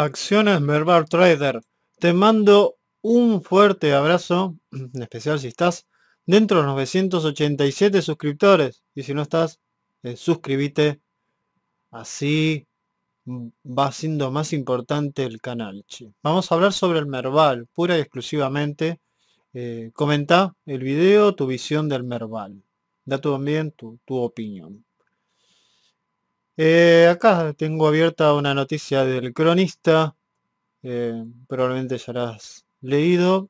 Acciones Merval Trader. Te mando un fuerte abrazo, en especial si estás dentro de los 987 suscriptores. Y si no estás, eh, suscríbete. Así va siendo más importante el canal. Vamos a hablar sobre el Merval, pura y exclusivamente. Eh, comenta el video, tu visión del Merval. Da también tu opinión. Eh, acá tengo abierta una noticia del cronista, eh, probablemente ya la has leído.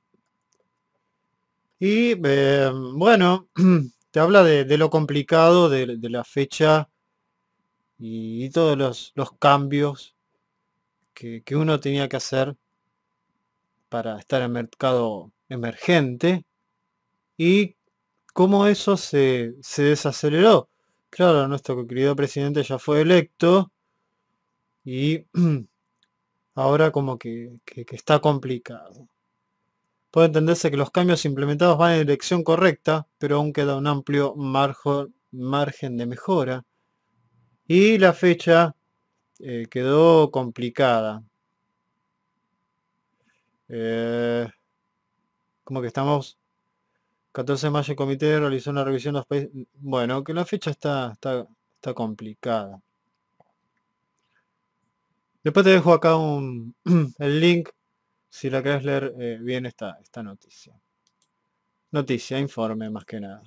Y eh, bueno, te habla de, lo complicado de, la fecha y, todos los, cambios que, uno tenía que hacer para estar en mercado emergente y cómo eso se desaceleró. Claro, nuestro querido presidente ya fue electo y ahora como que, está complicado. Puede entenderse que los cambios implementados van en dirección correcta, pero aún queda un amplio margen de mejora. Y la fecha eh, quedó complicada. Eh, como que estamos 14 de mayo el comité realizó una revisión de los países. Bueno, que la fecha está, está, complicada. Después te dejo acá el link si la querés leer eh, bien esta noticia. Noticia, informe más que nada.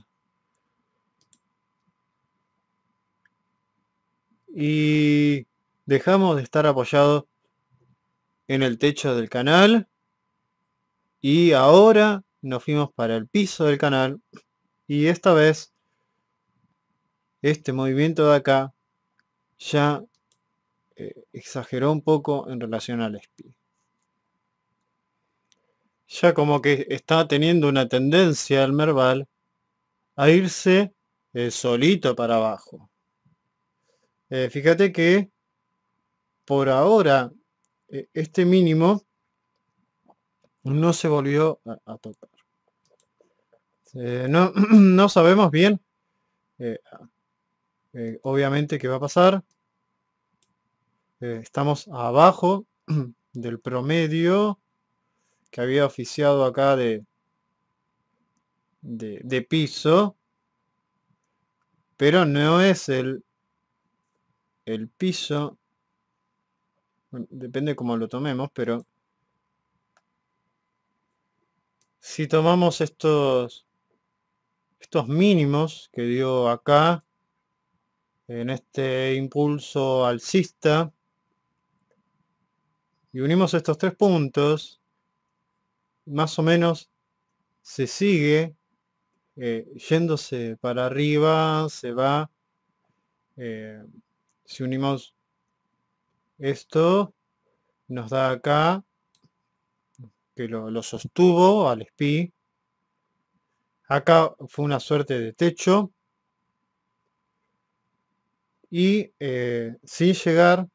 Y dejamos de estar apoyados en el techo del canal. Y ahora nos fuimos para el piso del canal y esta vez este movimiento de acá ya eh, exageró un poco en relación al speed ya como que está teniendo una tendencia el Merval a irse eh, solito para abajo eh, fíjate que por ahora este mínimo no se volvió a tocar eh, no, sabemos bien. Eh, eh, obviamente qué va a pasar. estamos abajo del promedio que había oficiado acá de, de, piso. Pero no es el, el piso. depende cómo lo tomemos, pero si tomamos estos mínimos que dio acá en este impulso alcista y unimos estos tres puntos, más o menos se sigue eh, yéndose para arriba, se va, eh, si unimos esto, nos da acá, que lo, lo sostuvo al SPI, Acá fue una suerte de techo. Y eh, sin llegar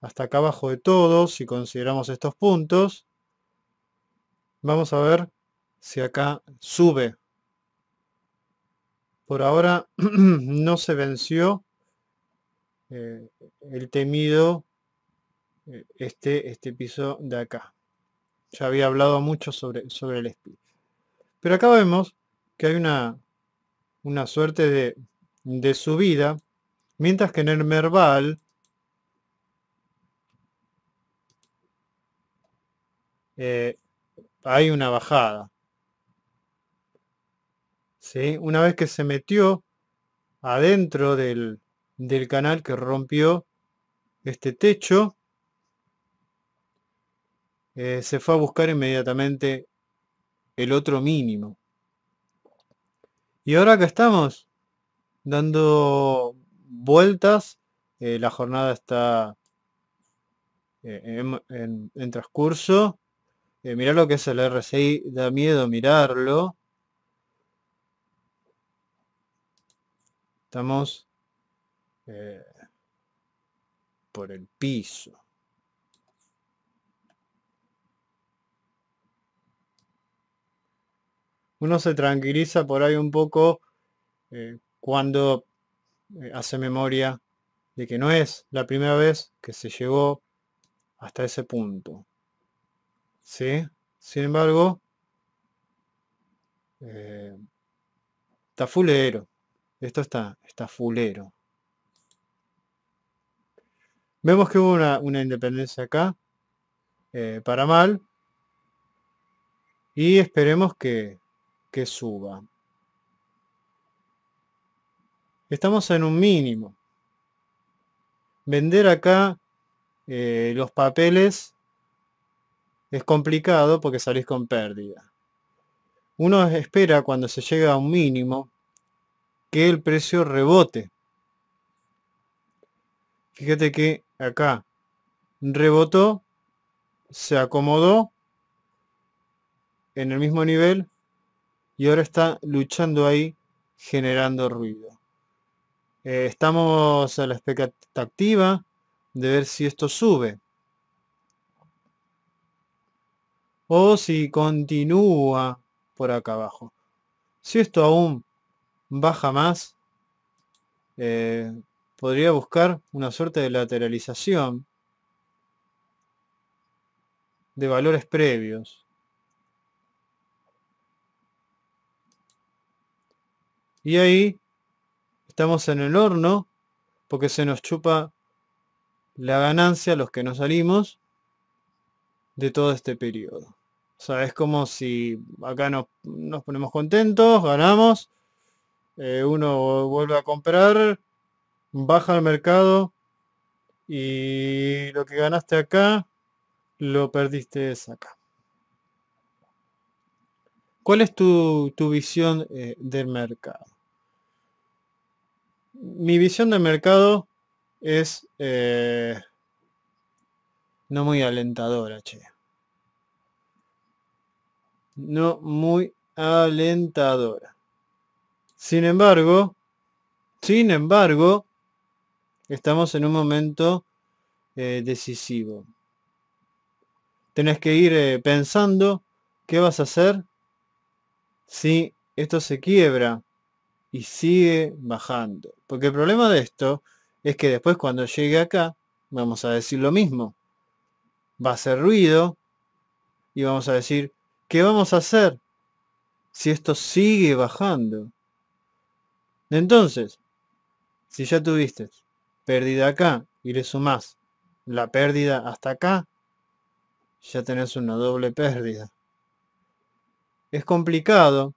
hasta acá abajo de todo, si consideramos estos puntos, vamos a ver si acá sube. Por ahora no se venció eh, el temido eh, este, este piso de acá. Ya había hablado mucho sobre, sobre el speed. Pero acá vemos hay una, una suerte de, de subida, mientras que en el Merval eh, hay una bajada. ¿Sí? Una vez que se metió adentro del, del canal que rompió este techo, eh, se fue a buscar inmediatamente el otro mínimo. Y ahora que estamos dando vueltas, eh, la jornada está eh, en, transcurso. Eh, lo que es el RCI, da miedo mirarlo. Estamos eh, por el piso. uno se tranquiliza por ahí un poco eh, cuando eh, hace memoria de que no es la primera vez que se llegó hasta ese punto. ¿Sí? Sin embargo, eh, está fulero. Esto está, está fulero. Vemos que hubo una, independencia acá, para mal, y esperemos que, que suba. Estamos en un mínimo. Vender acá eh, los papeles es complicado porque salís con pérdida. Uno espera cuando se llega a un mínimo que el precio rebote. Fíjate que acá rebotó, se acomodó en el mismo nivel y ahora está luchando ahí generando ruido. Eh, estamos a la expectativa de ver si esto sube. O si continúa por acá abajo. Si esto aún baja más, eh, podría buscar una suerte de lateralización de valores previos. Y ahí estamos en el horno porque se nos chupa la ganancia, los que nos salimos, de todo este periodo. O sea, es como si acá nos, nos ponemos contentos, ganamos, eh, uno vuelve a comprar, baja al mercado y lo que ganaste acá, lo perdiste acá. ¿Cuál es tu, visión eh, del mercado? mi visión del mercado es eh, no muy alentadora, che. No muy alentadora. Sin embargo, sin embargo, estamos en un momento eh, decisivo. Tenés que ir eh, pensando qué vas a hacer si esto se quiebra y sigue bajando. Porque el problema de esto es que después cuando llegue acá, vamos a decir lo mismo. Va a ser ruido y vamos a decir, ¿qué vamos a hacer si esto sigue bajando? Entonces, si ya tuviste pérdida acá y le sumás la pérdida hasta acá, ya tenés una doble pérdida. Es complicado,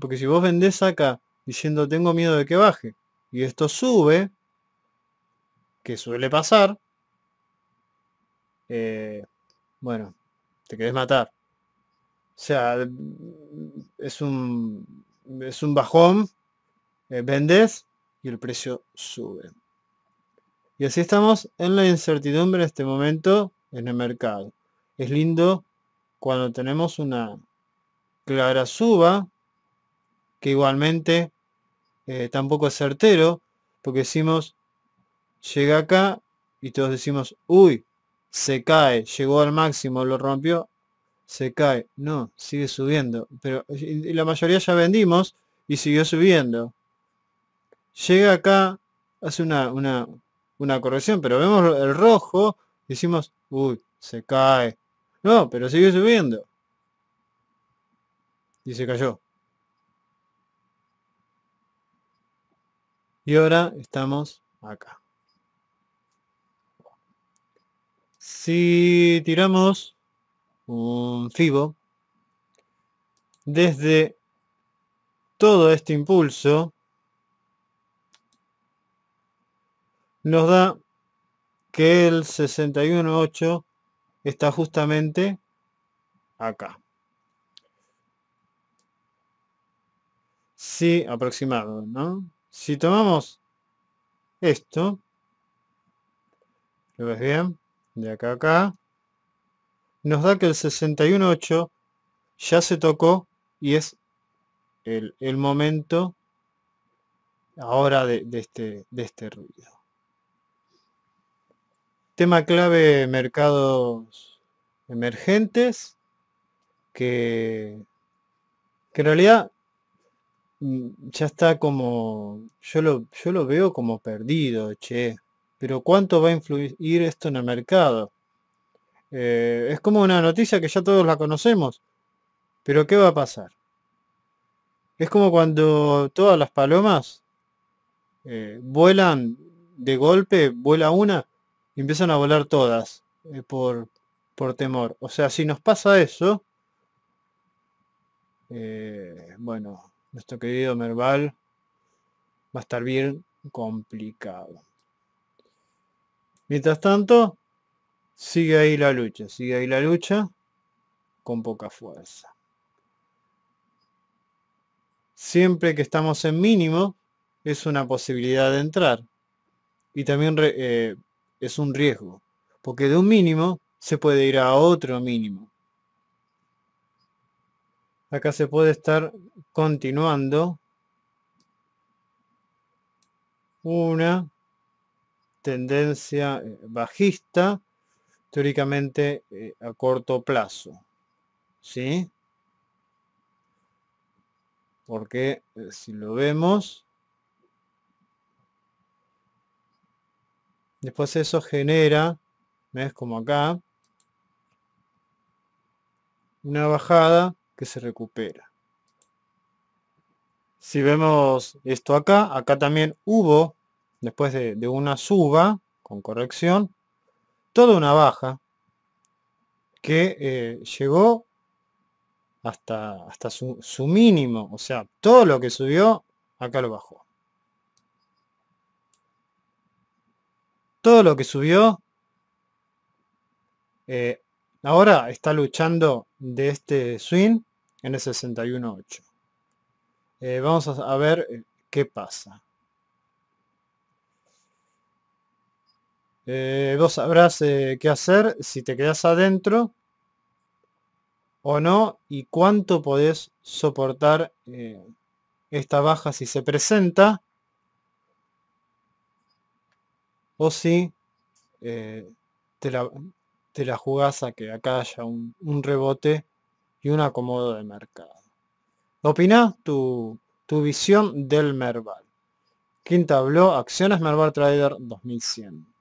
porque si vos vendés acá diciendo tengo miedo de que baje. Y esto sube, que suele pasar. Eh, bueno, te querés matar. O sea, es un, es un bajón, eh, vendes y el precio sube. Y así estamos en la incertidumbre en este momento en el mercado. Es lindo cuando tenemos una clara suba que igualmente eh, tampoco es certero, porque decimos, llega acá y todos decimos, uy, se cae, llegó al máximo, lo rompió, se cae. No, sigue subiendo. Pero la mayoría ya vendimos y siguió subiendo. Llega acá, hace una, una, una corrección, pero vemos el rojo decimos, uy, se cae. No, pero sigue subiendo. Y se cayó. Y ahora estamos acá. Si tiramos un FIBO desde todo este impulso, nos da que el 61.8 está justamente acá. Sí, aproximado, ¿no? Si tomamos esto, ¿lo ves bien? De acá a acá, nos da que el 61.8 ya se tocó y es el, momento ahora de, este, este ruido. Tema clave, mercados emergentes, que en realidad Mm, ya está como, yo lo, yo lo veo como perdido, che. Pero ¿cuánto va a influir esto en el mercado? Eh, es como una noticia que ya todos la conocemos. Pero ¿qué va a pasar? Es como cuando todas las palomas eh, vuelan de golpe, vuela una y empiezan a volar todas eh, por, por temor. O sea, si nos pasa eso, bueno, nuestro querido Merval, va a estar bien complicado. Mientras tanto, sigue ahí la lucha, sigue ahí la lucha con poca fuerza. Siempre que estamos en mínimo, es una posibilidad de entrar. Y también eh, es un riesgo, porque de un mínimo se puede ir a otro mínimo. Acá se puede estar continuando. Una tendencia eh, bajista, teóricamente eh, a corto plazo. ¿Sí? Porque eh, si lo vemos, después eso genera, ¿ves? Como acá, una bajada que se recupera. Si vemos esto acá, acá también hubo, después de, una suba, con corrección, toda una baja que eh, llegó hasta, hasta su, mínimo, o sea, todo lo que subió, acá lo bajó. todo lo que subió eh, Ahora está luchando de este swing en el 61.8. Eh, vamos a ver eh, qué pasa. Eh, vos sabrás eh, qué hacer si te quedas adentro o no y cuánto podés soportar esta baja si se presenta o si te la, la jugás a que acá haya un, rebote y un acomodo de mercado. Opina tu, tu visión del Merval. Quinta habló, acciones Merval Trader 2100.